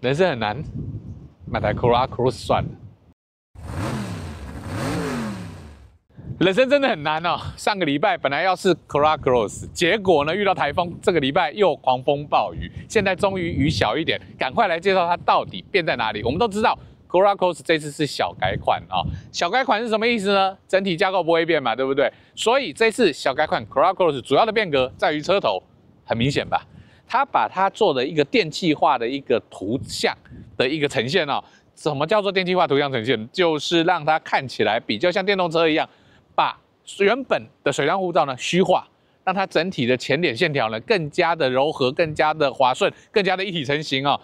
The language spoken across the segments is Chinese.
人生很难，买台 Cora Cross 算了。人生真的很难哦。上个礼拜本来要是 Cora Cross，结果呢遇到台风，这个礼拜又狂风暴雨，现在终于雨小一点，赶快来介绍它到底变在哪里。我们都知道 Cora Cross 这次是小改款啊，小改款是什么意思呢？整体架构不会变嘛，对不对？所以这次小改款 Cora Cross 主要的变革在于车头，很明显吧？它把它做的一个电气化的一个图像的一个呈现哦，什么叫做电气化图像呈现？就是让它看起来比较像电动车一样，把原本的水浪护罩呢虚化，让它整体的前脸线条呢更加的柔和，更加的滑顺，更加的一体成型哦。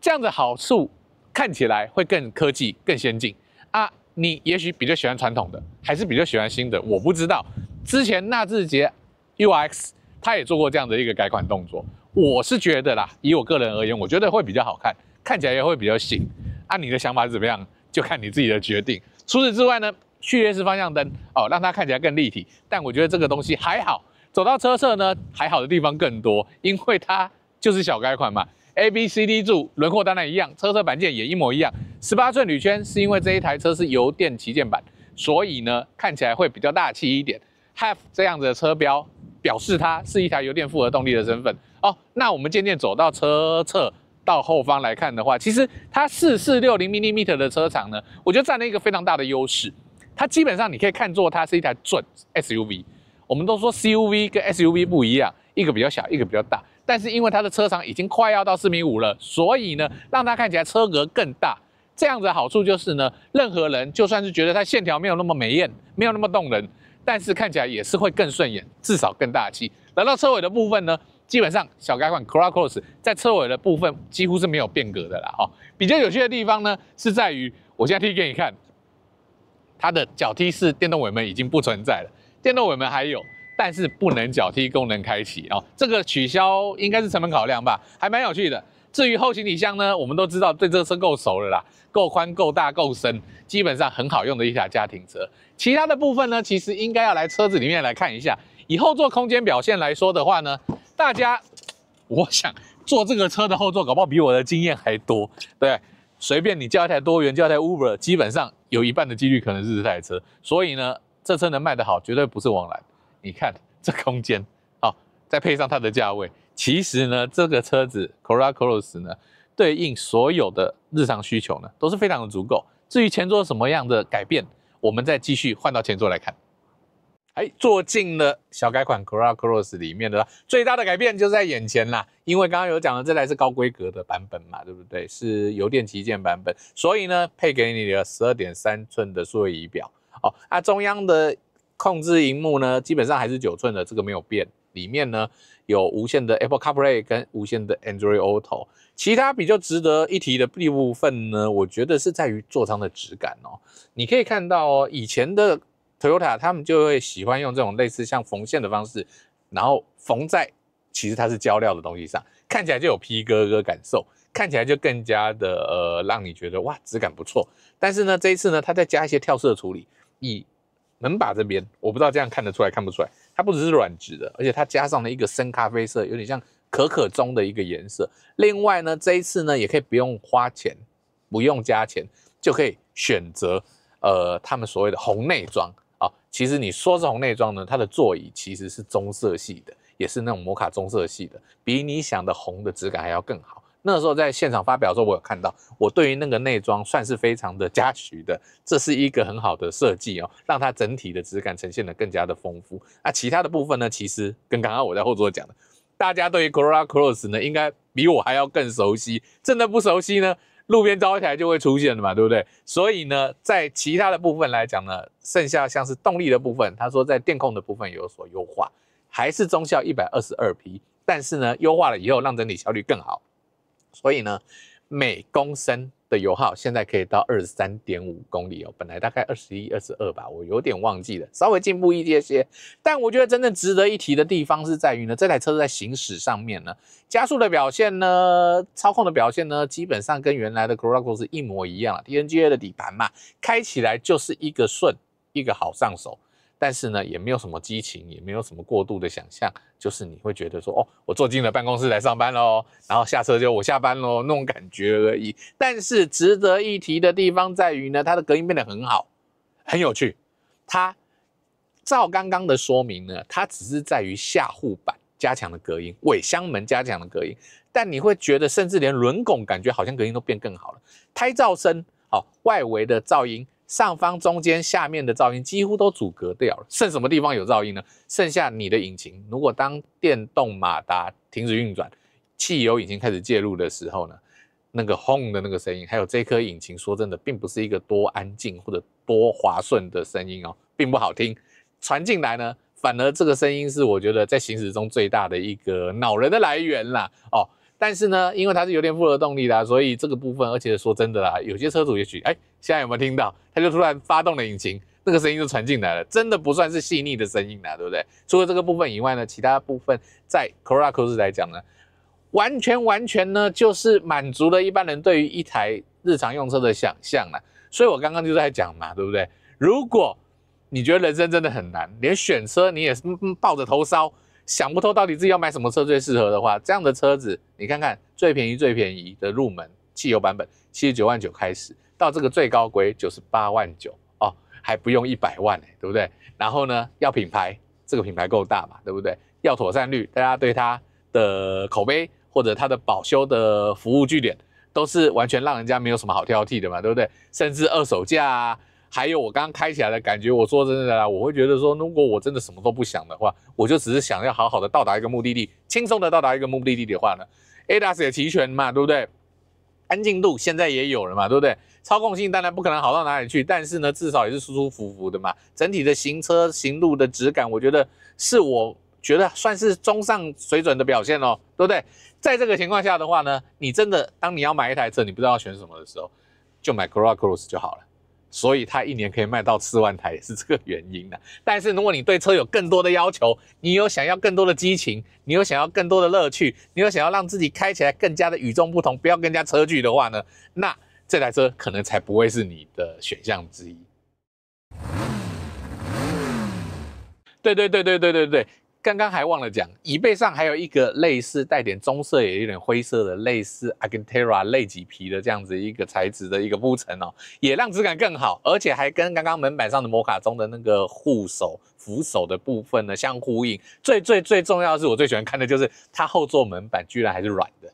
这样的好处看起来会更科技、更先进啊。你也许比较喜欢传统的，还是比较喜欢新的？我不知道。之前纳智捷 U X 它也做过这样的一个改款动作。我是觉得啦，以我个人而言，我觉得会比较好看，看起来也会比较醒。按你的想法是怎么样？就看你自己的决定。除此之外呢，序列式方向灯哦，让它看起来更立体。但我觉得这个东西还好。走到车侧呢，还好的地方更多，因为它就是小改款嘛。A B C D 柱轮廓当然一样，车侧板件也一模一样。十八寸铝圈是因为这一台车是油电旗舰版，所以呢，看起来会比较大气一点。Have 这样子的车标。表示它是一台油电复合动力的身份哦。那我们渐渐走到车侧到后方来看的话，其实它四四六零 m m i i e t e r 的车长呢，我觉得占了一个非常大的优势。它基本上你可以看作它是一台准 SUV。我们都说 CUV 跟 SUV 不一样，一个比较小，一个比较大。但是因为它的车长已经快要到四米五了，所以呢，让它看起来车格更大。这样子的好处就是呢，任何人就算是觉得它线条没有那么美艳，没有那么动人。但是看起来也是会更顺眼，至少更大气。来到车尾的部分呢，基本上小改款 c r u s e Cross 在车尾的部分几乎是没有变革的啦。哦，比较有趣的地方呢，是在于我现在踢给你看，它的脚踢式电动尾门已经不存在了，电动尾门还有，但是不能脚踢功能开启啊，这个取消应该是成本考量吧，还蛮有趣的。至于后行李箱呢，我们都知道对这车够熟了啦，够宽、够大、够深，基本上很好用的一台家庭车。其他的部分呢，其实应该要来车子里面来看一下。以后座空间表现来说的话呢，大家，我想坐这个车的后座，搞不好比我的经验还多。对，随便你叫一台多元，叫一台 Uber，基本上有一半的几率可能是这台车。所以呢，这车能卖得好，绝对不是枉然。你看这空间，好，再配上它的价位。其实呢，这个车子 Corolla Cross 呢，对应所有的日常需求呢，都是非常的足够。至于前座什么样的改变，我们再继续换到前座来看。哎，坐进了小改款 Corolla Cross 里面的最大的改变就在眼前啦。因为刚刚有讲了，这台是高规格的版本嘛，对不对？是油电旗舰版本，所以呢，配给你的十二点三寸的数位仪表。哦，啊，中央的控制荧幕呢，基本上还是九寸的，这个没有变。里面呢有无线的 Apple CarPlay 跟无线的 Android Auto。其他比较值得一提的部分呢，我觉得是在于座舱的质感哦。你可以看到哦，以前的 Toyota 他们就会喜欢用这种类似像缝线的方式，然后缝在其实它是胶料的东西上，看起来就有皮革的感受，看起来就更加的呃，让你觉得哇，质感不错。但是呢，这一次呢，它再加一些跳色处理，以门把这边，我不知道这样看得出来看不出来，它不只是软质的，而且它加上了一个深咖啡色，有点像可可棕的一个颜色。另外呢，这一次呢，也可以不用花钱，不用加钱，就可以选择呃他们所谓的红内装啊。其实你说是红内装呢，它的座椅其实是棕色系的，也是那种摩卡棕色系的，比你想的红的质感还要更好。那时候在现场发表的时候，我有看到，我对于那个内装算是非常的嘉许的，这是一个很好的设计哦，让它整体的质感呈现的更加的丰富。那其他的部分呢，其实跟刚刚我在后座讲的，大家对于 Corolla Cross 呢，应该比我还要更熟悉。真的不熟悉呢，路边招牌就会出现的嘛，对不对？所以呢，在其他的部分来讲呢，剩下像是动力的部分，他说在电控的部分有所优化，还是中效一百二十二匹，但是呢，优化了以后让整体效率更好。所以呢，每公升的油耗现在可以到二十三点五公里哦，本来大概二十一、二十二吧，我有点忘记了，稍微进步一些些。但我觉得真正值得一提的地方是在于呢，这台车在行驶上面呢，加速的表现呢，操控的表现呢，基本上跟原来的 Corolla 是一模一样了。TNGA 的底盘嘛，开起来就是一个顺，一个好上手。但是呢，也没有什么激情，也没有什么过度的想象，就是你会觉得说，哦，我坐进了办公室来上班喽，然后下车就我下班喽，那种感觉而已。但是值得一提的地方在于呢，它的隔音变得很好，很有趣。它照刚刚的说明呢，它只是在于下护板加强的隔音，尾箱门加强的隔音，但你会觉得，甚至连轮拱感觉好像隔音都变更好了，胎噪声，好，外围的噪音。上方、中间、下面的噪音几乎都阻隔掉了，剩什么地方有噪音呢？剩下你的引擎。如果当电动马达停止运转，汽油引擎开始介入的时候呢，那个轰的那个声音，还有这颗引擎，说真的，并不是一个多安静或者多滑顺的声音哦，并不好听。传进来呢，反而这个声音是我觉得在行驶中最大的一个恼人的来源啦。哦，但是呢，因为它是油电复合动力的，所以这个部分，而且说真的啦，有些车主也许哎。现在有没有听到？它就突然发动了引擎，那个声音就传进来了。真的不算是细腻的声音啦，对不对？除了这个部分以外呢，其他部分在 Corolla Cross 来讲呢，完全完全呢，就是满足了一般人对于一台日常用车的想象了。所以我刚刚就在讲嘛，对不对？如果你觉得人生真的很难，连选车你也抱着头烧，想不透到底自己要买什么车最适合的话，这样的车子你看看，最便宜最便宜的入门汽油版本，七十九万九开始。到这个最高规九十八万九哦，还不用一百万呢，对不对？然后呢，要品牌，这个品牌够大嘛，对不对？要妥善率，大家对它的口碑或者它的保修的服务据点，都是完全让人家没有什么好挑剔的嘛，对不对？甚至二手价啊，还有我刚刚开起来的感觉，我说真的啦，我会觉得说，如果我真的什么都不想的话，我就只是想要好好的到达一个目的地，轻松的到达一个目的地的话呢，A DAS 也齐全嘛，对不对？安静度现在也有了嘛，对不对？操控性当然不可能好到哪里去，但是呢，至少也是舒舒服服的嘛。整体的行车行路的质感，我觉得是我觉得算是中上水准的表现哦，对不对？在这个情况下的话呢，你真的当你要买一台车，你不知道要选什么的时候，就买 Corolla Cross 就好了。所以它一年可以卖到四万台，也是这个原因的。但是如果你对车有更多的要求，你有想要更多的激情，你有想要更多的乐趣，你有想要让自己开起来更加的与众不同，不要跟人家车距的话呢，那。这台车可能才不会是你的选项之一。对对对对对对对，刚刚还忘了讲，椅背上还有一个类似带点棕色也有点灰色的类似 a g e n t a r a 类麂皮的这样子一个材质的一个布层哦，也让质感更好，而且还跟刚刚门板上的摩卡棕的那个护手扶手的部分呢相呼应。最最最重要的是，我最喜欢看的就是它后座门板居然还是软的。